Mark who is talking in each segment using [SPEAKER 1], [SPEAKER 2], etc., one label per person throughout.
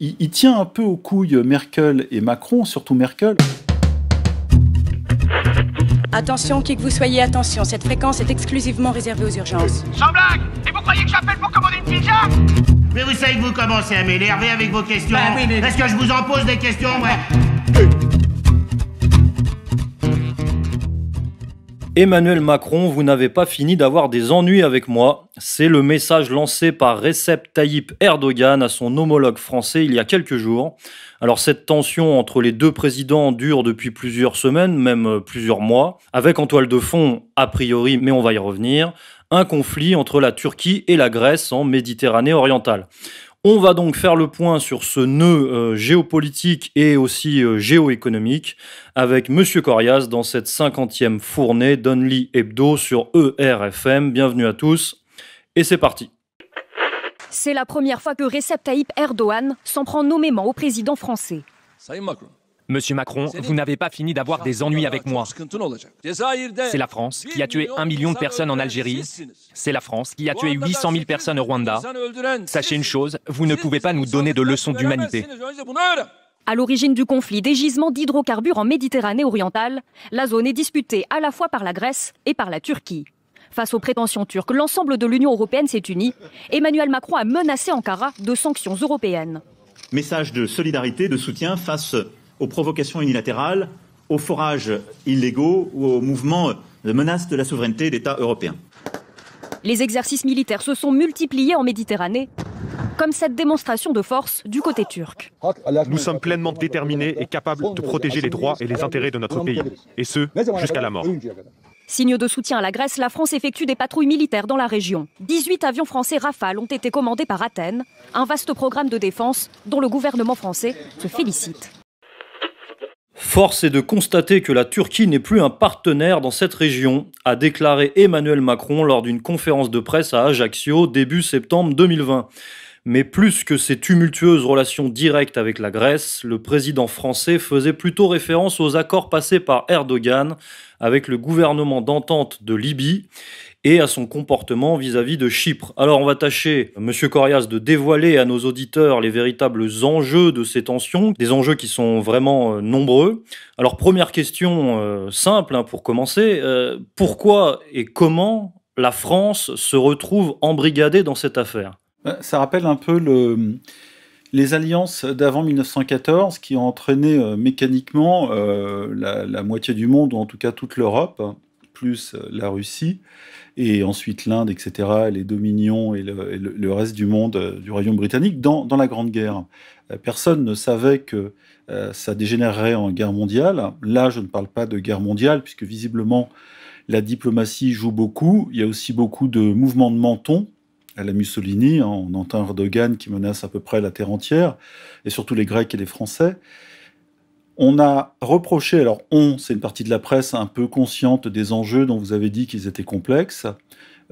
[SPEAKER 1] il, tient un peu aux couilles Merkel et Macron, surtout Merkel.
[SPEAKER 2] Attention, qui que vous soyez, attention, cette fréquence est exclusivement réservée aux urgences. Sans blague Et vous croyez que j'appelle pour commander une pizza Mais vous savez que vous commencez à m'énerver avec vos questions. Bah Est-ce que je vous en pose des questions ouais.
[SPEAKER 3] Emmanuel Macron, vous n'avez pas fini d'avoir des ennuis avec moi. C'est le message lancé par Recep Tayyip Erdogan à son homologue français il y a quelques jours. Alors cette tension entre les deux présidents dure depuis plusieurs semaines, même euh, plusieurs mois, avec en toile de fond, a priori, mais on va y revenir, un conflit entre la Turquie et la Grèce en Méditerranée orientale. On va donc faire le point sur ce nœud euh, géopolitique et aussi euh, géoéconomique avec Monsieur Corias dans cette cinquantième e fournée d'Only Hebdo sur ERFM. Bienvenue à tous et c'est parti.
[SPEAKER 2] C'est la première fois que Recep Tayyip Erdogan s'en prend nommément au président français.
[SPEAKER 3] Monsieur Macron, vous n'avez pas fini d'avoir des ennuis avec moi. C'est la France qui a tué un million de personnes en Algérie. C'est la France qui a tué 800 000 personnes au Rwanda. Sachez une chose, vous ne pouvez pas nous donner de leçons d'humanité.
[SPEAKER 2] À l'origine du conflit des gisements d'hydrocarbures en Méditerranée orientale, la zone est disputée à la fois par la Grèce et par la Turquie. Face aux prétentions turques, l'ensemble de l'Union européenne s'est unie. Emmanuel Macron a menacé Ankara de sanctions européennes.
[SPEAKER 1] Message de solidarité, de soutien face aux provocations unilatérales, aux forages illégaux ou aux mouvements de menace de la souveraineté d'État européen.
[SPEAKER 2] Les exercices militaires se sont multipliés en Méditerranée, comme cette démonstration de force du côté
[SPEAKER 1] turc. Nous sommes pleinement déterminés et capables de protéger les droits et les intérêts de notre pays, et ce, jusqu'à la mort.
[SPEAKER 2] Signe de soutien à la Grèce, la France effectue des patrouilles militaires dans la région. 18 avions français Rafale ont été commandés par Athènes, un vaste programme de défense dont le gouvernement français se félicite.
[SPEAKER 3] Force est de constater que la Turquie n'est plus un partenaire dans cette région, a déclaré Emmanuel Macron lors d'une conférence de presse à Ajaccio début septembre 2020. Mais plus que ses tumultueuses relations directes avec la Grèce, le président français faisait plutôt référence aux accords passés par Erdogan avec le gouvernement d'entente de Libye et à son comportement vis-à-vis de Chypre. Alors on va tâcher, Monsieur Corias, de dévoiler à nos auditeurs les véritables enjeux de ces tensions, des enjeux qui sont vraiment euh, nombreux. Alors première question euh, simple hein, pour commencer, euh, pourquoi et comment la France se retrouve embrigadée dans cette affaire
[SPEAKER 1] ben, Ça rappelle un peu les alliances d'avant 1914 qui ont entraîné mécaniquement la, moitié du monde, ou en tout cas toute l'Europe, plus euh, la Russie, et ensuite l'Inde, etc., les dominions et le, reste du monde, euh, du royaume britannique, dans, la Grande Guerre. Euh, personne ne savait que ça dégénérerait en guerre mondiale. Là, je ne parle pas de guerre mondiale, puisque visiblement, la diplomatie joue beaucoup. Il y a aussi beaucoup de mouvements de menton à la Mussolini. en hein. on entend Erdogan qui menace à peu près la terre entière, et surtout les Grecs et les Français. On a reproché, alors on, c'est une partie de la presse un peu consciente des enjeux dont vous avez dit qu'ils étaient complexes.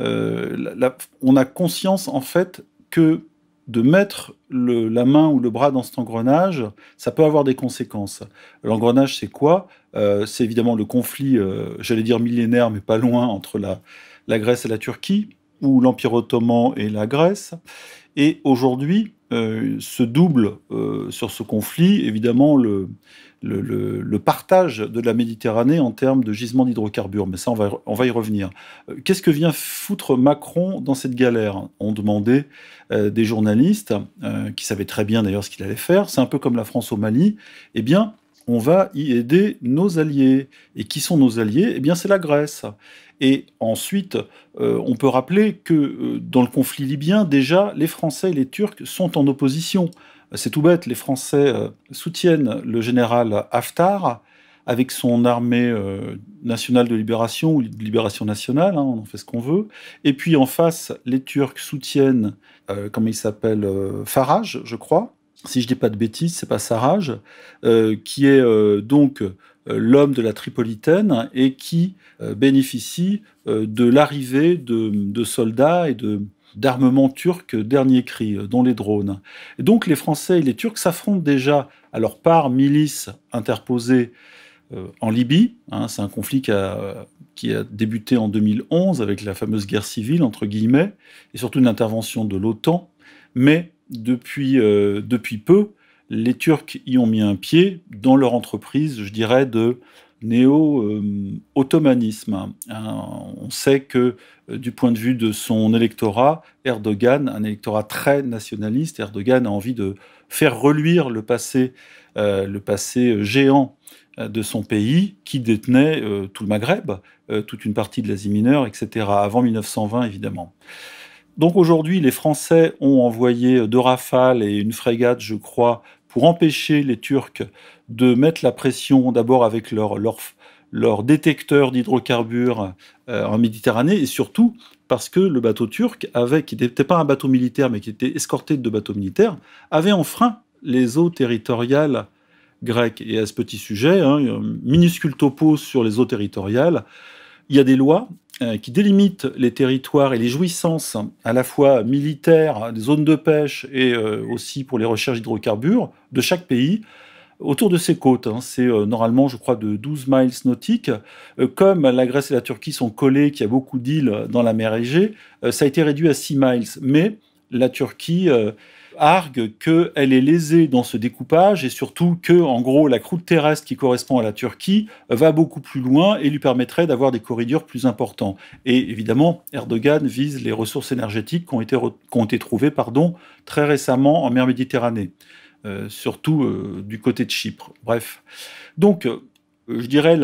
[SPEAKER 1] Euh, on a conscience en fait que de mettre la main ou le bras dans cet engrenage, ça peut avoir des conséquences. L'engrenage, c'est quoi euh, C'est évidemment le conflit, euh, j'allais dire millénaire, mais pas loin, entre la, Grèce et la Turquie, ou l'Empire ottoman et la Grèce. Et aujourd'hui, euh, se double sur ce conflit, évidemment, le, le, partage de la Méditerranée en termes de gisements d'hydrocarbures. Mais ça, on va, y revenir. Euh, qu'est-ce que vient foutre Macron dans cette galère On demandait euh, des journalistes, euh, qui savaient très bien d'ailleurs ce qu'il allait faire. C'est un peu comme la France au Mali. Eh bien, on va y aider nos alliés. Et qui sont nos alliés Eh bien, c'est la Grèce. Et ensuite, on peut rappeler que dans le conflit libyen, déjà, les Français et les Turcs sont en opposition. C'est tout bête, les Français euh, soutiennent le général Haftar avec son armée euh, nationale de libération ou de libération nationale, hein, on en fait ce qu'on veut. Et puis en face, les Turcs soutiennent, euh, comment il s'appelle, euh, Farage, je crois. Si je ne dis pas de bêtises, c'est pas Saraj, qui est donc l'homme de la Tripolitaine et qui bénéficie de l'arrivée de soldats et de, d'armement turc dernier cri, euh, dont les drones. Et donc les Français et les Turcs s'affrontent déjà, alors par milices interposées euh, en Libye, hein. c'est un conflit qui a, qui a, débuté en 2011 avec la fameuse guerre civile, entre guillemets, et surtout une intervention de l'OTAN, mais depuis, euh, depuis peu, les Turcs y ont mis un pied dans leur entreprise, je dirais, de néo-ottomanisme. Euh, on sait que euh, du point de vue de son électorat, Erdogan, un électorat très nationaliste, Erdogan a envie de faire reluire le passé, euh, le passé géant de son pays qui détenait tout le Maghreb, toute une partie de l'Asie mineure, etc., avant 1920 évidemment. Donc aujourd'hui, les Français ont envoyé deux rafales et une frégate, je crois, pour empêcher les Turcs de mettre la pression d'abord avec leur, leur, leur détecteur d'hydrocarbures euh, en Méditerranée et surtout parce que le bateau turc, qui n'était pas un bateau militaire mais qui était escorté de bateaux militaires, avait enfreint les eaux territoriales grecques. Et à ce petit sujet, hein, minuscule topo sur les eaux territoriales, il y a des lois euh, qui délimite les territoires et les jouissances à la fois militaires, des zones de pêche et euh, aussi pour les recherches d'hydrocarbures de chaque pays autour de ses côtes. Hein. c'est euh, normalement, je crois, de 12 miles nautiques. comme la Grèce et la Turquie sont collées, qu'il y a beaucoup d'îles dans la mer Égée, ça a été réduit à 6 miles. Mais la Turquie argue qu'elle est lésée dans ce découpage et surtout que, en gros, la croûte terrestre qui correspond à la Turquie va beaucoup plus loin et lui permettrait d'avoir des corridors plus importants. Et évidemment, Erdogan vise les ressources énergétiques qui ont été, trouvées pardon, très récemment en mer Méditerranée, euh, surtout euh, du côté de Chypre. Bref. Donc, euh, je dirais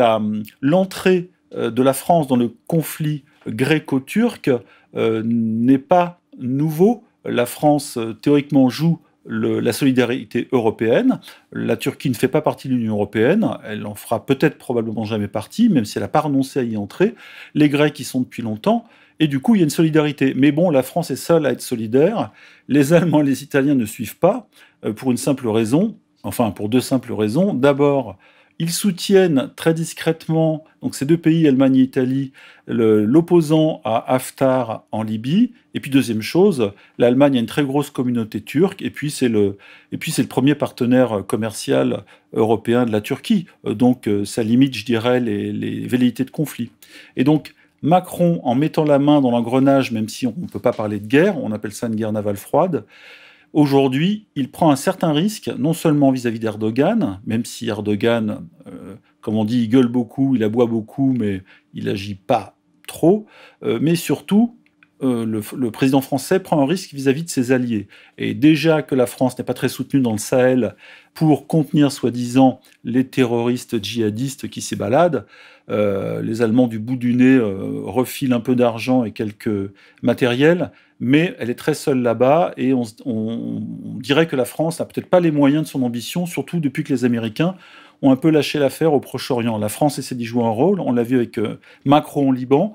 [SPEAKER 1] l'entrée de la France dans le conflit gréco-turc n'est pas nouveau la France euh, théoriquement joue la solidarité européenne. La Turquie ne fait pas partie de l'Union européenne, elle n'en fera peut-être probablement jamais partie, même si elle n'a pas renoncé à y entrer. Les Grecs y sont depuis longtemps, et du coup il y a une solidarité. Mais bon, la France est seule à être solidaire, les Allemands et les Italiens ne suivent pas, euh, pour une simple raison, enfin pour deux simples raisons. D'abord, ils soutiennent très discrètement, donc ces deux pays, Allemagne et Italie, l'opposant à Haftar en Libye. Et puis deuxième chose, l'Allemagne a une très grosse communauté turque, et puis c'est le, le premier partenaire commercial européen de la Turquie. Euh, donc euh, ça limite, je dirais, les, les velléités de conflit. Et donc Macron, en mettant la main dans l'engrenage, même si on ne peut pas parler de guerre, on appelle ça une guerre navale froide, Aujourd'hui, il prend un certain risque, non seulement vis-à-vis d'Erdogan, même si Erdogan, euh, comme on dit, il gueule beaucoup, il aboie beaucoup, mais il agit pas trop, euh, mais surtout, euh, le, président français prend un risque vis-à-vis de ses alliés. Et déjà que la France n'est pas très soutenue dans le Sahel pour contenir soi-disant les terroristes djihadistes qui s'y baladent, les Allemands du bout du nez refilent un peu d'argent et quelques matériels, mais elle est très seule là-bas et on, dirait que la France n'a peut-être pas les moyens de son ambition, surtout depuis que les Américains ont un peu lâché l'affaire au Proche-Orient. La France essaie d'y jouer un rôle, on l'a vu avec euh, Macron au Liban,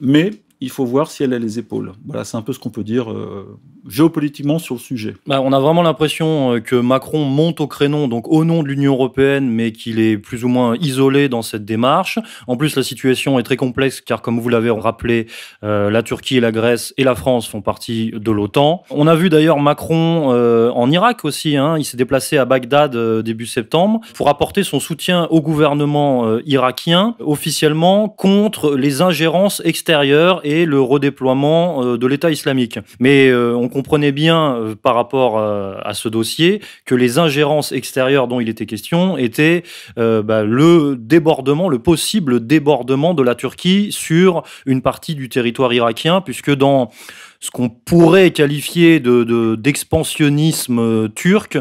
[SPEAKER 1] mais il faut voir si elle a les épaules. Voilà, c'est un peu ce qu'on peut dire euh, géopolitiquement sur le sujet.
[SPEAKER 3] Bah, on a vraiment l'impression euh, que Macron monte au créneau, donc au nom de l'Union européenne, mais qu'il est plus ou moins isolé dans cette démarche. En plus, la situation est très complexe car, comme vous l'avez rappelé, euh, la Turquie, et la Grèce et la France font partie de l'OTAN. On a vu d'ailleurs Macron en Irak aussi. Hein. il s'est déplacé à Bagdad début septembre pour apporter son soutien au gouvernement irakien officiellement contre les ingérences extérieures le redéploiement euh, de l'État islamique. Mais euh, on comprenait bien euh, par rapport à ce dossier que les ingérences extérieures dont il était question étaient bah, le débordement, le possible débordement de la Turquie sur une partie du territoire irakien, puisque dans ce qu'on pourrait qualifier d'expansionnisme de, euh, turc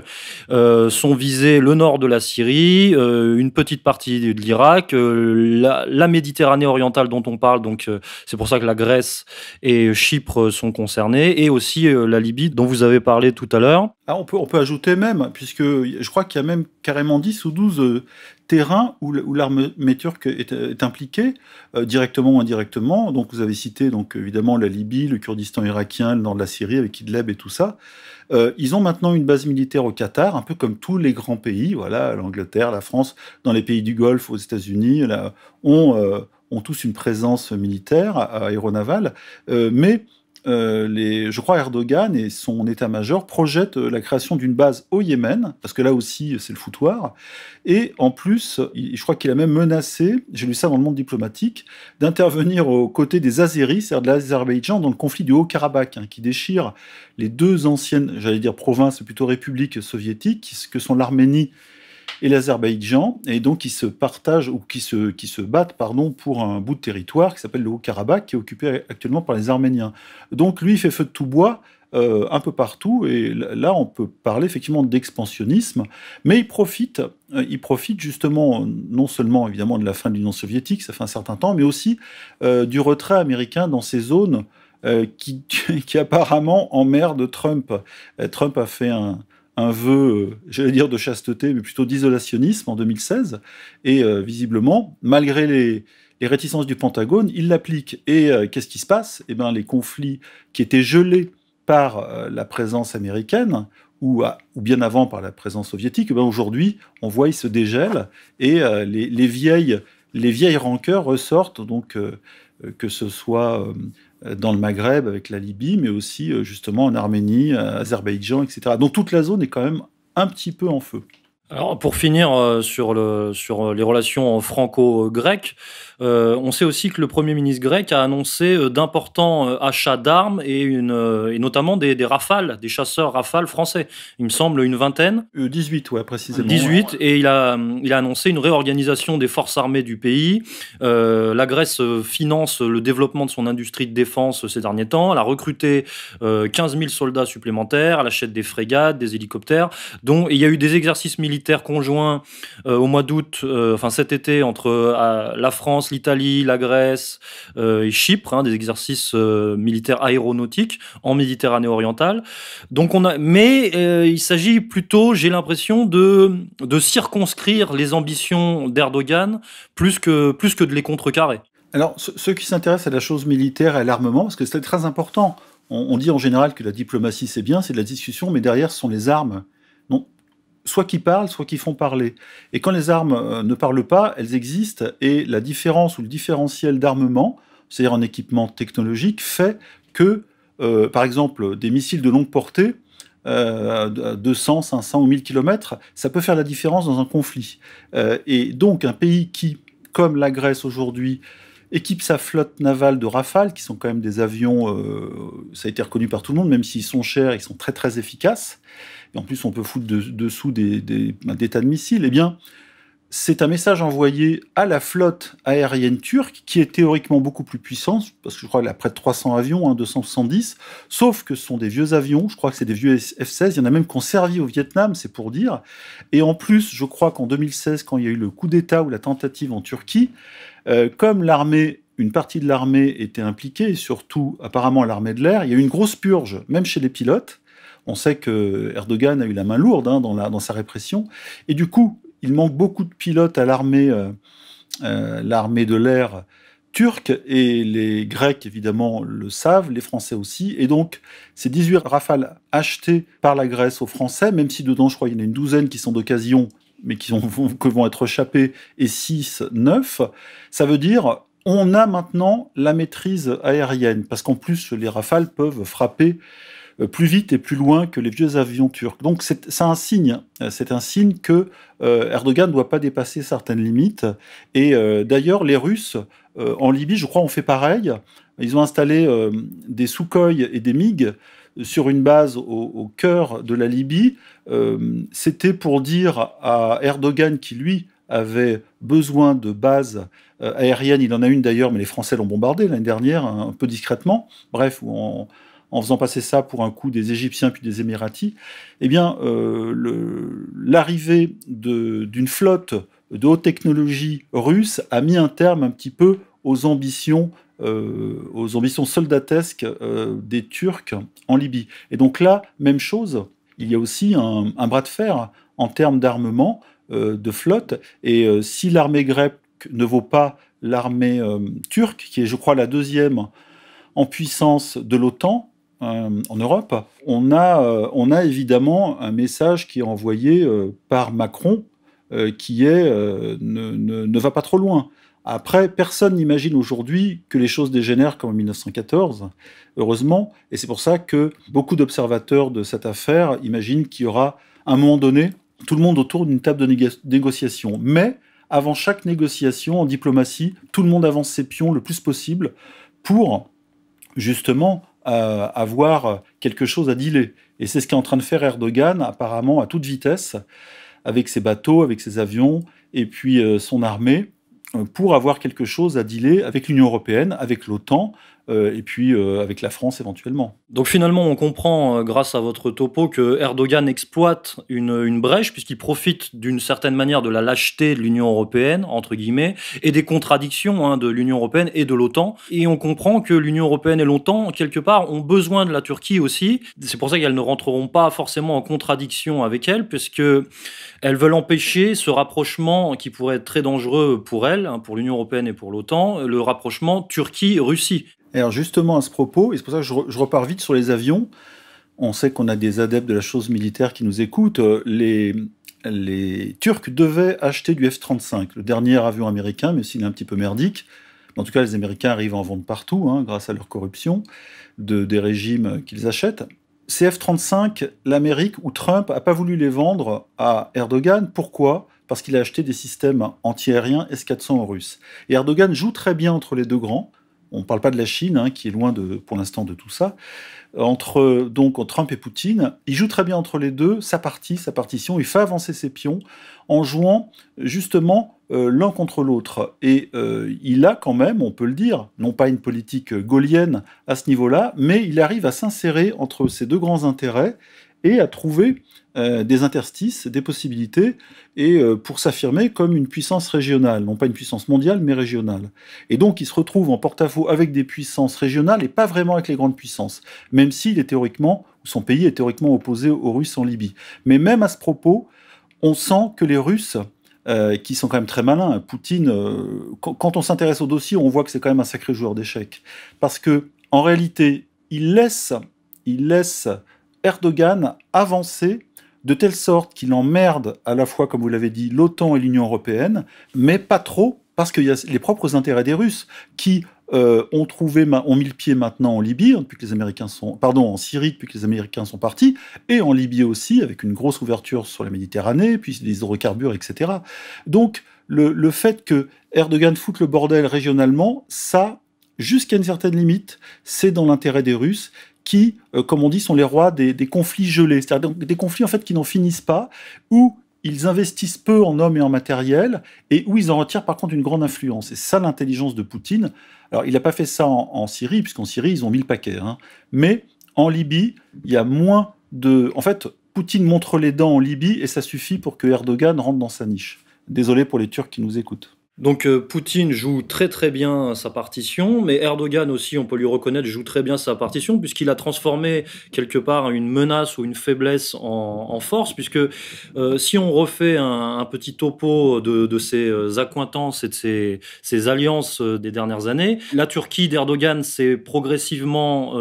[SPEAKER 3] euh, sont visés le nord de la Syrie, euh, une petite partie de l'Irak, la, Méditerranée orientale dont on parle, donc c'est pour ça que la Grèce et Chypre sont concernés, et aussi la Libye dont vous avez parlé tout à l'heure.
[SPEAKER 1] Ah, on, peut, on peut ajouter même, puisque je crois qu'il y a même carrément 10 ou 12 terrain où, l'armée turque est, impliquée, euh, directement ou indirectement. Donc, vous avez cité donc, évidemment la Libye, le Kurdistan irakien, le nord de la Syrie avec Idlib et tout ça. Euh, ils ont maintenant une base militaire au Qatar, un peu comme tous les grands pays, voilà, l'Angleterre, la France, dans les pays du Golfe, aux États-Unis, ont, euh, ont tous une présence militaire aéronavale. mais euh, les, je crois Erdogan et son état-major projettent euh, la création d'une base au Yémen, parce que là aussi euh, c'est le foutoir, et en plus, je crois qu'il a même menacé, j'ai lu ça dans le monde diplomatique, d'intervenir aux côtés des Azeris, c'est-à-dire de l'Azerbaïdjan, dans le conflit du Haut-Karabakh, hein, qui déchire les deux anciennes, j'allais dire provinces, plutôt républiques soviétiques, que sont l'Arménie et l'Azerbaïdjan, et donc ils se partagent ou qui se, qui se battent pardon, pour un bout de territoire qui s'appelle le Haut-Karabakh, qui est occupé actuellement par les Arméniens. Donc lui, il fait feu de tout bois. Euh, un peu partout. Et là, on peut parler effectivement d'expansionnisme, mais il profite, euh, il profite justement non seulement évidemment de la fin de l'Union soviétique, ça fait un certain temps, mais aussi euh, du retrait américain dans ces zones qui, qui, apparemment emmerdent Trump. Trump a fait un, un vœu, euh, j'allais dire de chasteté, mais plutôt d'isolationnisme en 2016. Et euh, visiblement, malgré les, réticences du Pentagone, il l'applique. Et euh, qu'est-ce qui se passe Eh bien, les conflits qui étaient gelés par la présence américaine ou, bien avant par la présence soviétique, eh ben, aujourd'hui, on voit, ils se dégèlent et les, vieilles, les rancœurs ressortent. Donc, que ce soit euh, dans le Maghreb avec la Libye, mais aussi euh, justement en Arménie, euh, Azerbaïdjan, etc. Donc toute la zone est quand même un petit peu en feu. Alors pour finir euh, sur, le, sur
[SPEAKER 3] euh, les relations euh, franco-grecques, on sait aussi que le Premier ministre grec a annoncé d'importants achats d'armes et, et notamment des, rafales, des chasseurs rafales français. Il me semble une vingtaine. 18, oui, précisément. 18, et il a, il a annoncé une réorganisation des forces armées du pays. la Grèce finance le développement de son industrie de défense ces derniers temps. Elle a recruté 15 000 soldats supplémentaires, elle achète des frégates, des hélicoptères, dont il y a eu des exercices militaires militaire conjoint euh, au mois d'août, euh, enfin cet été, entre euh, la France, l'Italie, la Grèce et Chypre, hein, des exercices militaires aéronautiques en Méditerranée orientale. Donc on a, mais il s'agit plutôt, j'ai l'impression,
[SPEAKER 1] de, de circonscrire les ambitions d'Erdogan plus que, plus que de les contrecarrer. Alors, ceux qui s'intéressent à la chose militaire et à l'armement, parce que c'est très important, on, on, dit en général que la diplomatie c'est bien, c'est de la discussion, mais derrière ce sont les armes soit qui parlent, soit qui font parler. Et quand les armes euh, ne parlent pas, elles existent, et la différence ou le différentiel d'armement, c'est-à-dire en équipement technologique, fait que, euh, par exemple, des missiles de longue portée, 200, euh, 500 ou 1000 km, ça peut faire la différence dans un conflit. et donc, un pays qui, comme la Grèce aujourd'hui, équipe sa flotte navale de Rafale, qui sont quand même des avions, euh, ça a été reconnu par tout le monde, même s'ils sont chers, ils sont très très efficaces. Et en plus, on peut foutre dessous des, des, bah, des, tas de missiles. Eh bien, c'est un message envoyé à la flotte aérienne turque, qui est théoriquement beaucoup plus puissante, parce que je crois qu'elle a près de 300 avions, hein, 270, sauf que ce sont des vieux avions, je crois que c'est des vieux F-16, il y en a même qui ont servi au Vietnam, c'est pour dire. Et en plus, je crois qu'en 2016, quand il y a eu le coup d'État ou la tentative en Turquie, euh, comme l'armée une partie de l'armée était impliquée, et surtout apparemment l'armée de l'air, il y a eu une grosse purge, même chez les pilotes. On sait que Erdogan a eu la main lourde hein, dans, dans sa répression. Et du coup, il manque beaucoup de pilotes à euh, euh, l'armée, de l'air turque, et les Grecs, évidemment, le savent, les Français aussi. Et donc, ces 18 rafales achetées par la Grèce aux Français, même si dedans, je crois, il y en a une douzaine qui sont d'occasion, mais qui, que vont être échappées, et 6, 9, ça veut dire on a maintenant la maîtrise aérienne, parce qu'en plus, les rafales peuvent frapper euh, plus vite et plus loin que les vieux avions turcs. Donc c'est un signe, euh, c'est un signe que euh, Erdogan ne doit pas dépasser certaines limites. Et d'ailleurs, les Russes en Libye, je crois, ont fait pareil. Ils ont installé des Sukhoi et des MiG sur une base au, cœur de la Libye. C'était pour dire à Erdogan qui, lui, avait besoin de bases aériennes. Il en a une d'ailleurs, mais les Français l'ont bombardée l'année dernière, hein, un peu discrètement. Bref, on... en en faisant passer ça pour un coup des Égyptiens puis des Émiratis, eh bien, euh, l'arrivée d'une flotte de haute technologie russe a mis un terme un petit peu aux ambitions euh, aux ambitions soldatesques euh, des Turcs en Libye. Et donc là, même chose, il y a aussi un, bras de fer en termes d'armement, de flotte, et si l'armée grecque ne vaut pas l'armée turque, qui est je crois la deuxième en puissance de l'OTAN, euh, en Europe, on a, euh, on a évidemment un message qui est envoyé euh, par Macron qui est ne, ne, va pas trop loin. Après, personne n'imagine aujourd'hui que les choses dégénèrent comme en 1914, heureusement, et c'est pour ça que beaucoup d'observateurs de cette affaire imaginent qu'il y aura, à un moment donné, tout le monde autour d'une table de négociation. Mais avant chaque négociation en diplomatie, tout le monde avance ses pions le plus possible pour justement avoir quelque chose à dealer. Et c'est ce qu'est en train de faire Erdogan, apparemment à toute vitesse, avec ses bateaux, avec ses avions, et puis euh, son armée, euh, pour avoir quelque chose à dealer avec l'Union européenne, avec l'OTAN, euh, et puis euh, avec la France éventuellement. Donc finalement, on comprend euh, grâce à votre topo que
[SPEAKER 3] Erdogan exploite une, brèche puisqu'il profite d'une certaine manière de la lâcheté de l'Union européenne, entre guillemets, et des contradictions hein, de l'Union européenne et de l'OTAN. Et on comprend que l'Union européenne et l'OTAN, quelque part, ont besoin de la Turquie aussi. C'est pour ça qu'elles ne rentreront pas forcément en contradiction avec elle, puisque elles veulent empêcher ce rapprochement qui pourrait être très dangereux pour elles, hein, pour l'Union européenne et pour
[SPEAKER 1] l'OTAN, le rapprochement Turquie-Russie alors justement à ce propos, et c'est pour ça que je, repars vite sur les avions, on sait qu'on a des adeptes de la chose militaire qui nous écoutent, euh, les, Turcs devaient acheter du F-35, le dernier avion américain, mais s'il est un petit peu merdique. En tout cas, les Américains arrivent à en vendre partout, hein, grâce à leur corruption des régimes qu'ils achètent. Ces F-35, l'Amérique ou Trump n'a pas voulu les vendre à Erdogan. Pourquoi Parce qu'il a acheté des systèmes antiaériens S-400 russes. Et Erdogan joue très bien entre les deux grands on ne parle pas de la Chine, hein, qui est loin de, pour l'instant de tout ça, entre donc Trump et Poutine. Il joue très bien entre les deux, sa partie, sa partition, il fait avancer ses pions en jouant justement euh, l'un contre l'autre. Et euh, il a quand même, on peut le dire, non pas une politique gaulienne à ce niveau-là, mais il arrive à s'insérer entre ces deux grands intérêts et à trouver euh, des interstices, des possibilités, et euh, pour s'affirmer comme une puissance régionale, non pas une puissance mondiale, mais régionale. Et donc, il se retrouve en porte-à-faux avec des puissances régionales et pas vraiment avec les grandes puissances, même s'il est théoriquement, son pays est théoriquement opposé aux Russes en Libye. Mais même à ce propos, on sent que les Russes, euh, qui sont quand même très malins. Poutine, quand, on s'intéresse au dossier, on voit que c'est quand même un sacré joueur d'échecs. Parce que, en réalité, il laisse, il laisse Erdogan avançait de telle sorte qu'il emmerde à la fois, comme vous l'avez dit, l'OTAN et l'Union européenne, mais pas trop, parce qu'il y a les propres intérêts des Russes qui euh, ont trouvé, ont mis le pied maintenant en Libye, depuis les Américains sont, pardon, en Syrie, depuis que les Américains sont partis, et en Libye aussi, avec une grosse ouverture sur la Méditerranée, puis des hydrocarbures, etc. Donc, le, fait que Erdogan foute le bordel régionalement, ça, jusqu'à une certaine limite, c'est dans l'intérêt des Russes, qui, euh, comme on dit, sont les rois des, conflits gelés, c'est-à-dire des conflits en fait qui n'en finissent pas, où ils investissent peu en hommes et en matériel, et où ils en retirent par contre une grande influence. Et ça, l'intelligence de Poutine. Alors, il n'a pas fait ça en, Syrie, puisqu'en Syrie, ils ont mis le paquet. Hein. Mais en Libye, il y a moins de. En fait, Poutine montre les dents en Libye, et ça suffit pour que Erdogan rentre dans sa niche. Désolé pour les Turcs qui nous écoutent. Donc euh, Poutine joue très
[SPEAKER 3] très bien sa partition, mais Erdogan aussi, on peut lui reconnaître, joue très bien sa partition, puisqu'il a transformé quelque part une menace ou une faiblesse en, force, puisque euh, si on refait un, petit topo de, ses euh, accointances et de ses, alliances des dernières années, la Turquie d'Erdogan s'est progressivement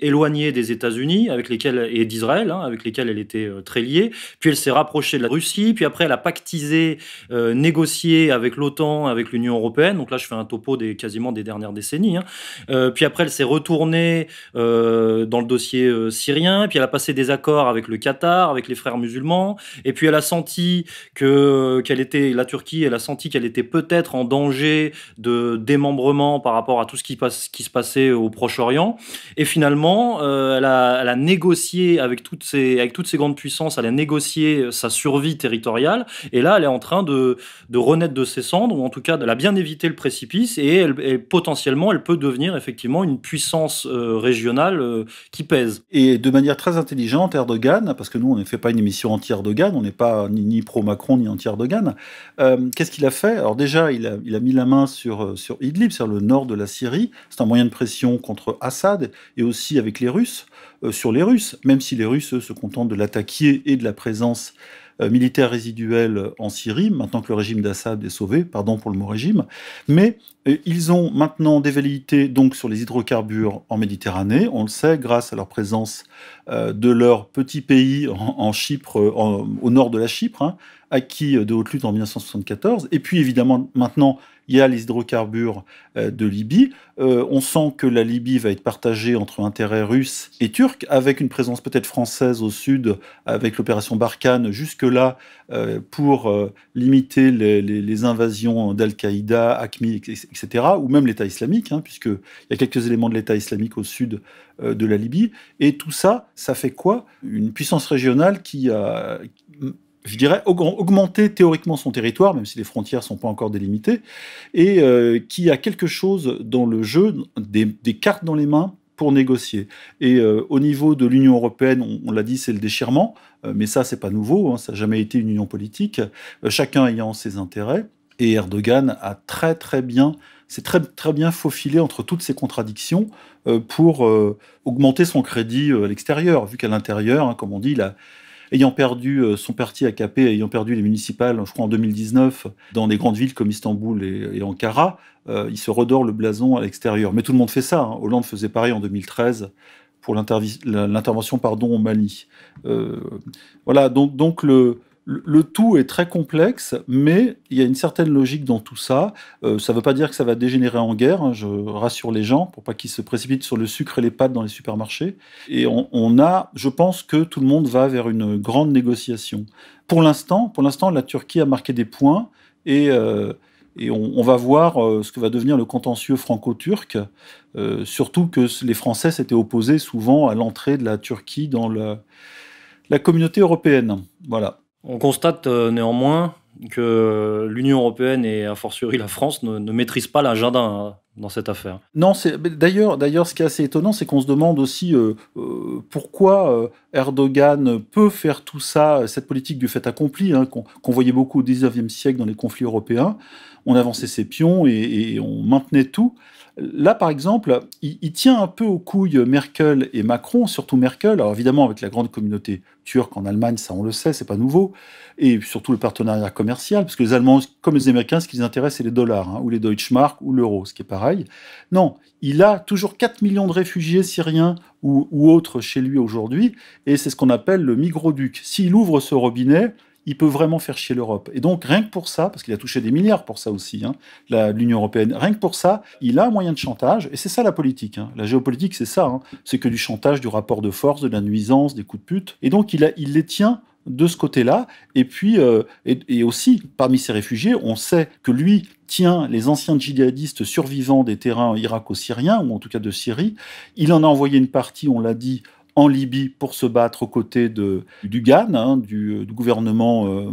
[SPEAKER 3] éloignée des États-Unis avec lesquels, et d'Israël, hein, avec lesquels elle était très liée, puis elle s'est rapprochée de la Russie, puis après elle a pactisé, négocié avec l'OTAN, avec l'Union européenne. Donc là, je fais un topo des quasiment des dernières décennies. Hein. Euh, puis après, elle s'est retournée euh, dans le dossier euh, syrien. puis elle a passé des accords avec le Qatar, avec les frères musulmans. Et puis elle a senti que qu'elle était la Turquie. Elle a senti qu'elle était peut-être en danger de démembrement par rapport à tout ce qui, passe, qui se passait au Proche-Orient. Et finalement, elle a, négocié avec toutes ces avec toutes ces grandes puissances. Elle a négocié sa survie territoriale. Et là, elle est en train de, de renaître de ses cendres, en tout cas, elle a bien évité le précipice et,
[SPEAKER 1] elle, potentiellement, elle peut devenir effectivement une puissance euh, régionale euh, qui pèse. Et de manière très intelligente, Erdogan, parce que nous, on ne fait pas une émission anti-Erdogan, on n'est pas ni, pro-Macron ni anti-Erdogan, euh, qu'est-ce qu'il a fait Alors déjà, il a, il a, mis la main sur, sur Idlib, sur le nord de la Syrie. C'est un moyen de pression contre Assad et aussi avec les Russes, sur les Russes, même si les Russes se contentent de l'attaquer et de la présence euh, militaires résiduels en Syrie, maintenant que le régime d'Assad est sauvé, pardon pour le mot régime, mais euh, ils ont maintenant des validités donc sur les hydrocarbures en Méditerranée, on le sait, grâce à leur présence euh, de leur petit pays en, Chypre, au nord de la Chypre, hein, acquis euh, de haute lutte en 1974. Et puis évidemment, maintenant, il y a les hydrocarbures euh, de Libye. Euh, on sent que la Libye va être partagée entre intérêts russes et turcs, avec une présence peut-être française au sud, avec l'opération Barkhane jusque-là, pour limiter les, invasions d'Al-Qaïda, ACMI, etc., ou même l'État islamique, hein, puisqu'il y a quelques éléments de l'État islamique au sud de la Libye. Et tout ça, ça fait quoi Une puissance régionale qui a je dirais, augmenter théoriquement son territoire, même si les frontières ne sont pas encore délimitées, et euh, qui a quelque chose dans le jeu, des, cartes dans les mains pour négocier. Et euh, au niveau de l'Union européenne, on, l'a dit, c'est le déchirement, euh, mais ça, c'est pas nouveau, hein, ça n'a jamais été une union politique, chacun ayant ses intérêts, et Erdogan a très très bien c'est très, très bien faufilé entre toutes ces contradictions pour augmenter son crédit à l'extérieur, vu qu'à l'intérieur, hein, comme on dit, il a, ayant perdu euh, son parti à AKP, ayant perdu les municipales, je crois en 2019, dans des grandes villes comme Istanbul et, Ankara, euh, il se redore le blason à l'extérieur. Mais tout le monde fait ça. Hein. Hollande faisait pareil en 2013 pour l'intervention pardon au Mali. Euh, voilà, donc le, le tout est très complexe, mais il y a une certaine logique dans tout ça. Euh, ça ne veut pas dire que ça va dégénérer en guerre, hein, je rassure les gens, pour pas qu'ils se précipitent sur le sucre et les pâtes dans les supermarchés. Et on, a, je pense que tout le monde va vers une grande négociation. Pour l'instant, pour l'instant, la Turquie a marqué des points et euh, on, va voir euh, ce que va devenir le contentieux franco-turc, surtout que les Français s'étaient opposés souvent à l'entrée de la Turquie dans la, la communauté européenne. Voilà.
[SPEAKER 3] On constate euh, néanmoins que l'Union européenne et a fortiori la France ne, maîtrisent pas l'agenda hein, dans cette affaire.
[SPEAKER 1] Non, d'ailleurs, d'ailleurs, ce qui est assez étonnant, c'est qu'on se demande aussi euh, euh, pourquoi Erdogan peut faire tout ça, cette politique du fait accompli, hein, qu'on voyait beaucoup au 19e siècle dans les conflits européens. On avançait ses pions et on maintenait tout. Là, par exemple, il, tient un peu aux couilles Merkel et Macron, surtout Merkel. Alors évidemment, avec la grande communauté turque en Allemagne, ça on le sait, c'est pas nouveau. Et surtout le partenariat commercial, parce que les Allemands, comme les Américains, ce qui les intéresse, c'est les dollars, hein, ou les mark ou l'euro, ce qui est pareil. Non, il a toujours 4 millions de réfugiés syriens ou, autres chez lui aujourd'hui, et c'est ce qu'on appelle le migroduc. S'il ouvre ce robinet, il peut vraiment faire chier l'Europe. Et donc, rien que pour ça, parce qu'il a touché des milliards pour ça aussi, hein, l'Union européenne, rien que pour ça, il a un moyen de chantage, et c'est ça la politique. Hein. La géopolitique, c'est ça. Hein. C'est que du chantage, du rapport de force, de la nuisance, des coups de pute. Et donc, il, a, il les tient de ce côté-là. Et puis, euh, et, et, aussi, parmi ses réfugiés, on sait que lui tient les anciens djihadistes survivants des terrains irako-syriens, ou en tout cas de Syrie. Il en a envoyé une partie, on l'a dit, en Libye pour se battre aux côtés de, du hein, euh, du, gouvernement euh,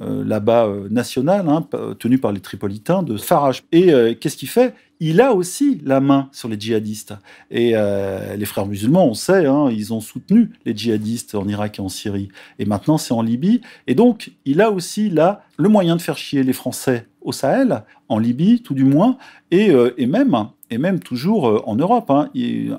[SPEAKER 1] euh, là-bas national, hein, tenu par les Tripolitains, de Farage. Et qu'est-ce qu'il fait il a aussi la main sur les djihadistes. Et les frères musulmans, on sait, hein, ils ont soutenu les djihadistes en Irak et en Syrie. Et maintenant, c'est en Libye. Et donc, il a aussi là le moyen de faire chier les Français au Sahel, en Libye tout du moins, et, euh, et même et même toujours euh, en Europe. Hein.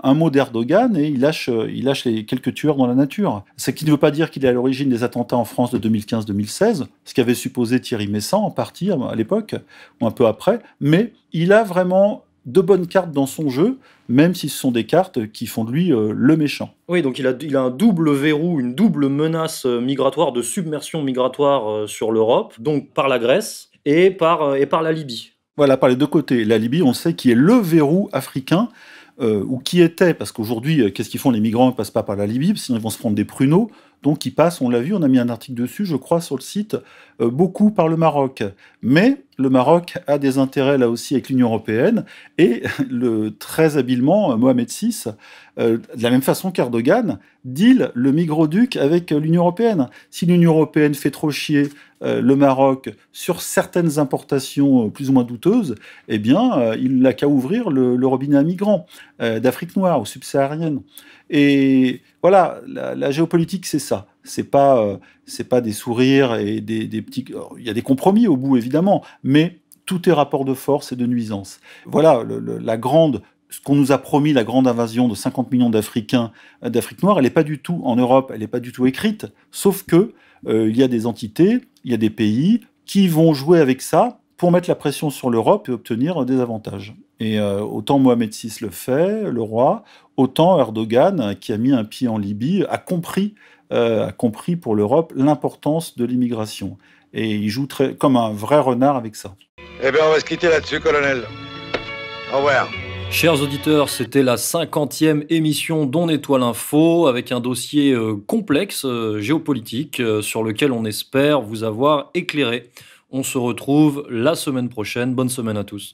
[SPEAKER 1] un mot d'Erdogan et il lâche, il lâche les quelques tueurs dans la nature. Ce qui ne veut pas dire qu'il est à l'origine des attentats en France de 2015-2016, ce qu'avait supposé Thierry Messant en partie à l'époque, ou un peu après, mais il a vraiment de bonnes cartes dans son jeu, même si ce sont des cartes qui font de lui euh, le méchant.
[SPEAKER 3] Oui, donc il a, il a, un double verrou, une double menace migratoire de submersion migratoire
[SPEAKER 1] sur l'Europe, donc par la Grèce, et par, euh, et par la Libye. Voilà, par les deux côtés. La Libye, on sait qui est le verrou africain, euh, ou qui était, parce qu'aujourd'hui, euh, qu'est-ce qu'ils font les migrants ne passent pas par la Libye, sinon ils vont se prendre des pruneaux donc il passe, on l'a vu, on a mis un article dessus, je crois, sur le site, euh, beaucoup par le Maroc. Mais le Maroc a des intérêts là aussi avec l'Union européenne, et le, très habilement, euh, Mohamed VI, euh, de la même façon qu'Erdogan, deal le migroduc avec l'Union européenne. Si l'Union européenne fait trop chier le Maroc sur certaines importations plus ou moins douteuses, eh bien, il n'a qu'à ouvrir le, robinet à d'Afrique noire ou subsaharienne. Et voilà, la, géopolitique, c'est ça. C'est pas, euh, pas des sourires et des, petits. Il y a des compromis au bout, évidemment, mais tout est rapport de force et de nuisance. Voilà, la grande ce qu'on nous a promis, la grande invasion de 50 millions d'Africains euh, d'Afrique noire, elle n'est pas du tout en Europe, elle n'est pas du tout écrite, sauf que euh, il y a des entités, il y a des pays qui vont jouer avec ça pour mettre la pression sur l'Europe et obtenir des avantages. Et euh, autant Mohamed VI le fait, le roi, autant Erdogan, qui a mis un pied en Libye, a compris, euh, a compris pour l'Europe l'importance de l'immigration. Et il joue comme un vrai renard avec ça.
[SPEAKER 3] Eh bien, on va se quitter là-dessus, colonel. Au revoir. Chers auditeurs, c'était la 50e émission d'On Étoile Info avec un dossier euh, complexe géopolitique sur lequel on espère vous avoir éclairé. On se retrouve la semaine prochaine. Bonne semaine à tous.